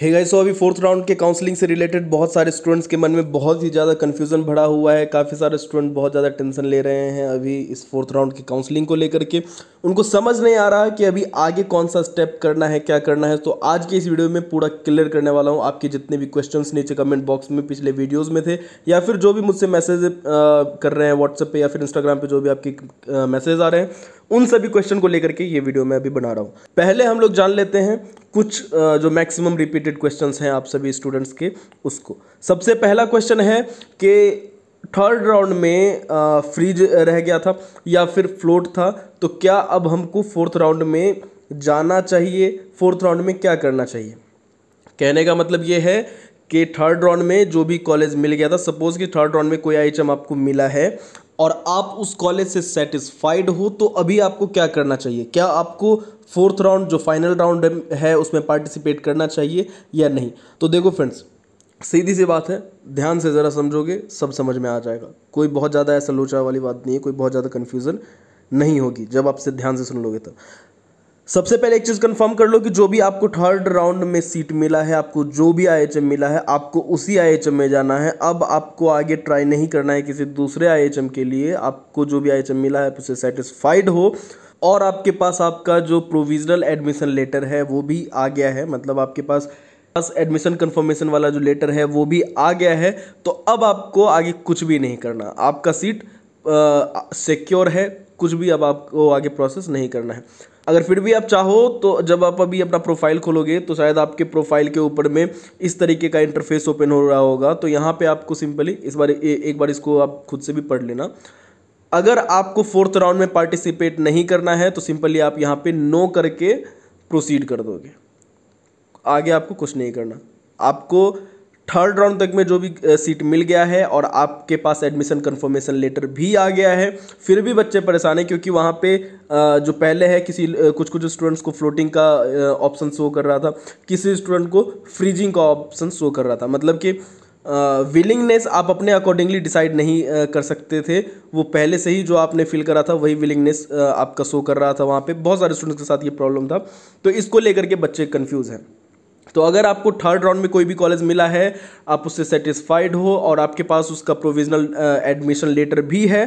हे guys so अभी fourth round के counselling से रिलेटेड बहुत सारे स्टूडेंट्स के मन में बहुत ही ज़्यादा कन्फ्यूजन भरा हुआ है काफ़ी सारे स्टूडेंट बहुत ज़्यादा टेंशन ले रहे हैं अभी इस फोर्थ राउंड की काउंसलिंग को लेकर के उनको समझ नहीं आ रहा है कि अभी आगे कौन सा स्टेप करना है क्या करना है तो आज के इस वीडियो में पूरा क्लियर करने वाला हूँ आपके जितने भी क्वेश्चन नीचे कमेंट बॉक्स में पिछले वीडियोज़ में थे या फिर जो भी मुझसे मैसेज कर रहे हैं व्हाट्सएप पर या फिर इंस्टाग्राम पर जो भी आपके मैसेज आ रहे हैं उन सभी क्वेश्चन को लेकर के ये वीडियो मैं अभी बना रहा हूँ पहले हम लोग जान लेते हैं कुछ जो मैक्सिमम रिपीटेड क्वेश्चंस हैं आप सभी स्टूडेंट्स के उसको सबसे पहला क्वेश्चन है कि थर्ड राउंड में फ्रीज रह गया था या फिर फ्लोट था तो क्या अब हमको फोर्थ राउंड में जाना चाहिए फोर्थ राउंड में क्या करना चाहिए कहने का मतलब ये है कि थर्ड राउंड में जो भी कॉलेज मिल गया था सपोज़ कि थर्ड राउंड में कोई आई आपको मिला है और आप उस कॉलेज से सेटिस्फाइड हो तो अभी आपको क्या करना चाहिए क्या आपको फोर्थ राउंड जो फाइनल राउंड है उसमें पार्टिसिपेट करना चाहिए या नहीं तो देखो फ्रेंड्स सीधी सी बात है ध्यान से ज़रा समझोगे सब समझ में आ जाएगा कोई बहुत ज़्यादा ऐसा लोचा वाली बात नहीं है कोई बहुत ज़्यादा कन्फ्यूज़न नहीं होगी जब आप से ध्यान से सुन लोगे तब सबसे पहले एक चीज़ कंफर्म कर लो कि जो भी आपको थर्ड राउंड में सीट मिला है आपको जो भी आई मिला है आपको उसी आई में जाना है अब आपको आगे ट्राई नहीं करना है किसी दूसरे आई के लिए आपको जो भी आई मिला है आप उससे सेटिस्फाइड हो और आपके पास आपका जो प्रोविजनल एडमिशन लेटर है वो भी आ गया है मतलब आपके पास बस एडमिशन कंफर्मेशन वाला जो लेटर है वो भी आ गया है तो अब आपको आगे कुछ भी नहीं करना आपका सीट सिक्योर है कुछ भी अब आपको आगे प्रोसेस नहीं करना है अगर फिर भी आप चाहो तो जब आप अभी अपना प्रोफाइल खोलोगे तो शायद आपके प्रोफाइल के ऊपर में इस तरीके का इंटरफेस ओपन हो रहा होगा तो यहाँ पे आपको सिंपली इस बार ए, एक बार इसको आप खुद से भी पढ़ लेना अगर आपको फोर्थ राउंड में पार्टिसिपेट नहीं करना है तो सिंपली आप यहाँ पे नो करके प्रोसीड कर दोगे आगे आपको कुछ नहीं करना आपको थर्ड राउंड तक में जो भी सीट मिल गया है और आपके पास एडमिशन कंफर्मेशन लेटर भी आ गया है फिर भी बच्चे परेशान हैं क्योंकि वहाँ पे जो पहले है किसी कुछ कुछ स्टूडेंट्स को फ्लोटिंग का ऑप्शन शो कर रहा था किसी स्टूडेंट को फ्रीजिंग का ऑप्शन शो कर रहा था मतलब कि विलिंगनेस आप अपने अकॉर्डिंगली डिसाइड नहीं कर सकते थे वो पहले से ही जो आपने फील करा था वही विलिंगनेस आपका शो कर रहा था वहाँ पे बहुत सारे स्टूडेंट्स के साथ ये प्रॉब्लम था तो इसको लेकर के बच्चे कन्फ्यूज़ हैं तो अगर आपको थर्ड राउंड में कोई भी कॉलेज मिला है आप उससे सेटिस्फाइड हो और आपके पास उसका प्रोविजनल एडमिशन लेटर भी है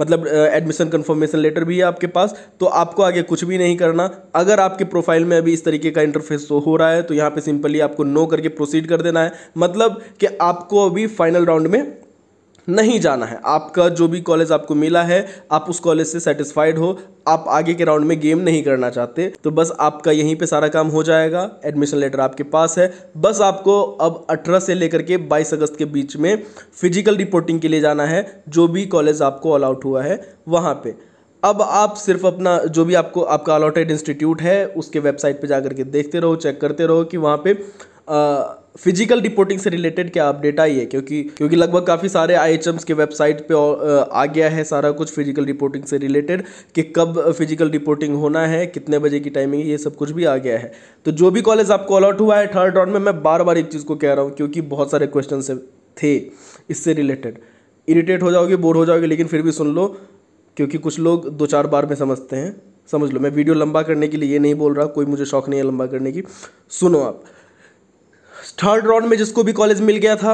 मतलब एडमिशन कंफर्मेशन लेटर भी है आपके पास तो आपको आगे कुछ भी नहीं करना अगर आपके प्रोफाइल में अभी इस तरीके का इंटरफेस हो रहा है तो यहाँ पे सिंपली आपको नो करके प्रोसीड कर देना है मतलब कि आपको अभी फाइनल राउंड में नहीं जाना है आपका जो भी कॉलेज आपको मिला है आप उस कॉलेज से सेटिस्फाइड हो आप आगे के राउंड में गेम नहीं करना चाहते तो बस आपका यहीं पे सारा काम हो जाएगा एडमिशन लेटर आपके पास है बस आपको अब 18 से लेकर के 22 अगस्त के बीच में फिजिकल रिपोर्टिंग के लिए जाना है जो भी कॉलेज आपको अलाउट हुआ है वहाँ पर अब आप सिर्फ अपना जो भी आपको आपका अलॉटेड इंस्टीट्यूट है उसके वेबसाइट पर जा करके देखते रहो चेक करते रहो कि वहाँ पर फिजिकल रिपोर्टिंग से रिलेटेड क्या अपडेट आई है क्योंकि क्योंकि लगभग काफ़ी सारे आई के वेबसाइट पे आ गया है सारा कुछ फिजिकल रिपोर्टिंग से रिलेटेड कि कब फिजिकल रिपोर्टिंग होना है कितने बजे की टाइमिंग ये सब कुछ भी आ गया है तो जो भी कॉलेज आपको अलॉट हुआ है थर्ड राउंड में मैं बार बार एक चीज़ को कह रहा हूँ क्योंकि बहुत सारे क्वेश्चन थे इससे रिलेटेड इरीटेट हो जाओगे बोर हो जाओगे लेकिन फिर भी सुन लो क्योंकि कुछ लोग दो चार बार में समझते हैं समझ लो मैं वीडियो लंबा करने के लिए ये नहीं बोल रहा कोई मुझे शौक नहीं है लंबा करने की सुनो आप थर्ड राउंड में जिसको भी कॉलेज मिल गया था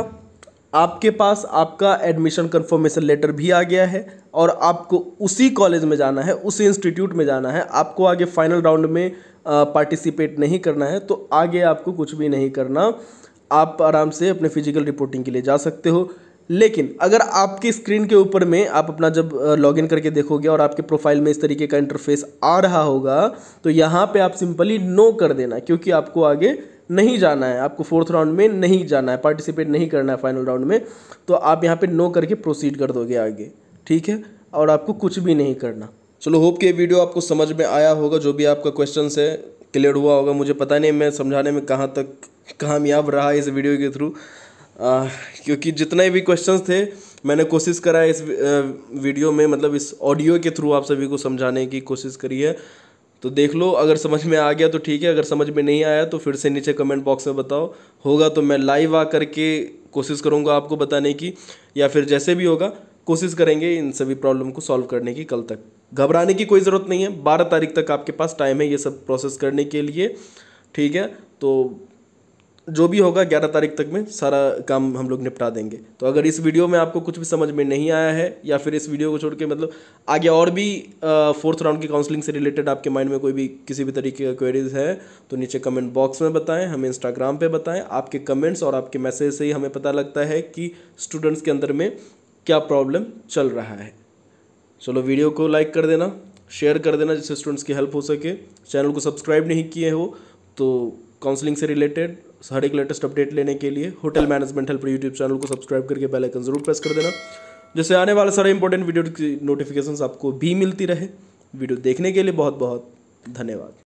आपके पास आपका एडमिशन कंफर्मेशन लेटर भी आ गया है और आपको उसी कॉलेज में जाना है उसी इंस्टीट्यूट में जाना है आपको आगे फाइनल राउंड में पार्टिसिपेट नहीं करना है तो आगे आपको कुछ भी नहीं करना आप आराम से अपने फिजिकल रिपोर्टिंग के लिए जा सकते हो लेकिन अगर आपकी स्क्रीन के ऊपर में आप अपना जब लॉगिन करके देखोगे और आपके प्रोफाइल में इस तरीके का इंटरफेस आ रहा होगा तो यहाँ पे आप सिंपली नो कर देना क्योंकि आपको आगे नहीं जाना है आपको फोर्थ राउंड में नहीं जाना है पार्टिसिपेट नहीं करना है फाइनल राउंड में तो आप यहाँ पे नो करके प्रोसीड कर दोगे आगे ठीक है और आपको कुछ भी नहीं करना चलो होप कि वीडियो आपको समझ में आया होगा जो भी आपका क्वेश्चन है क्लियर हुआ होगा मुझे पता नहीं मैं समझाने में कहाँ तक कामयाब रहा इस वीडियो के थ्रू क्योंकि जितने भी क्वेश्चन थे मैंने कोशिश करा इस वीडियो में मतलब इस ऑडियो के थ्रू आप सभी को समझाने की कोशिश करी है तो देख लो अगर समझ में आ गया तो ठीक है अगर समझ में नहीं आया तो फिर से नीचे कमेंट बॉक्स में बताओ होगा तो मैं लाइव आ करके कोशिश करूँगा आपको बताने की या फिर जैसे भी होगा कोशिश करेंगे इन सभी प्रॉब्लम को सॉल्व करने की कल तक घबराने की कोई ज़रूरत नहीं है बारह तारीख तक आपके पास टाइम है ये सब प्रोसेस करने के लिए ठीक है तो जो भी होगा ग्यारह तारीख तक में सारा काम हम लोग निपटा देंगे तो अगर इस वीडियो में आपको कुछ भी समझ में नहीं आया है या फिर इस वीडियो को छोड़ के मतलब आगे और भी फोर्थ राउंड की काउंसलिंग से रिलेटेड आपके माइंड में कोई भी किसी भी तरीके का क्वेरीज है तो नीचे कमेंट बॉक्स में बताएं हमें इंस्टाग्राम पर बताएं आपके कमेंट्स और आपके मैसेज से ही हमें पता लगता है कि स्टूडेंट्स के अंदर में क्या प्रॉब्लम चल रहा है चलो वीडियो को लाइक कर देना शेयर कर देना जिससे स्टूडेंट्स की हेल्प हो सके चैनल को सब्सक्राइब नहीं किए हो तो काउंसलिंग से रिलेटेड हर एक लेटेस्ट अपडेट लेने के लिए hotel management help YouTube channel को सब्सक्राइब करके बेल आइकन जरूर प्रेस कर देना जैसे आने वाले सारे इंपॉर्टेंट वीडियो की नोटिफिकेशन आपको भी मिलती रहे वीडियो देखने के लिए बहुत बहुत धन्यवाद